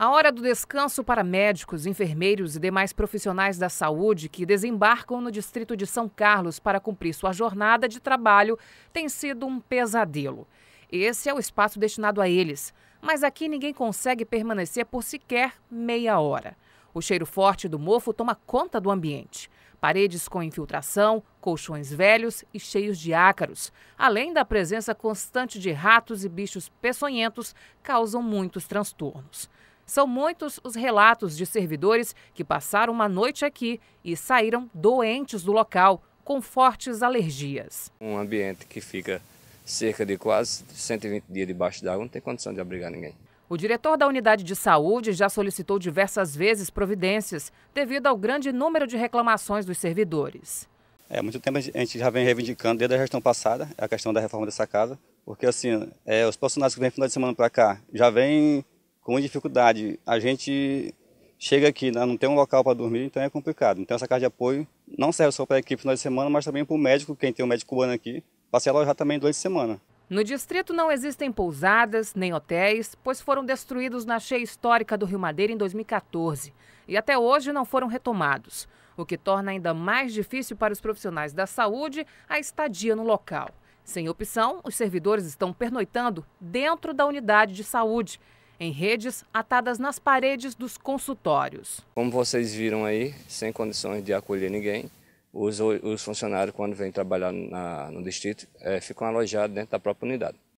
A hora do descanso para médicos, enfermeiros e demais profissionais da saúde que desembarcam no distrito de São Carlos para cumprir sua jornada de trabalho tem sido um pesadelo. Esse é o espaço destinado a eles, mas aqui ninguém consegue permanecer por sequer meia hora. O cheiro forte do mofo toma conta do ambiente. Paredes com infiltração, colchões velhos e cheios de ácaros, além da presença constante de ratos e bichos peçonhentos, causam muitos transtornos. São muitos os relatos de servidores que passaram uma noite aqui e saíram doentes do local, com fortes alergias. Um ambiente que fica cerca de quase 120 dias debaixo d'água não tem condição de abrigar ninguém. O diretor da unidade de saúde já solicitou diversas vezes providências devido ao grande número de reclamações dos servidores. É, muito tempo a gente já vem reivindicando, desde a gestão passada, a questão da reforma dessa casa, porque assim, é, os profissionais que vêm final de semana para cá já vêm com dificuldade. A gente chega aqui, né, não tem um local para dormir, então é complicado. Então essa casa de apoio não serve só para a equipe no de semana, mas também para o médico, quem tem um médico cubano aqui, para se alojar também durante a semana. No distrito não existem pousadas nem hotéis, pois foram destruídos na cheia histórica do Rio Madeira em 2014 e até hoje não foram retomados, o que torna ainda mais difícil para os profissionais da saúde a estadia no local. Sem opção, os servidores estão pernoitando dentro da unidade de saúde em redes atadas nas paredes dos consultórios. Como vocês viram aí, sem condições de acolher ninguém, os, os funcionários, quando vêm trabalhar na, no distrito, é, ficam alojados dentro da própria unidade.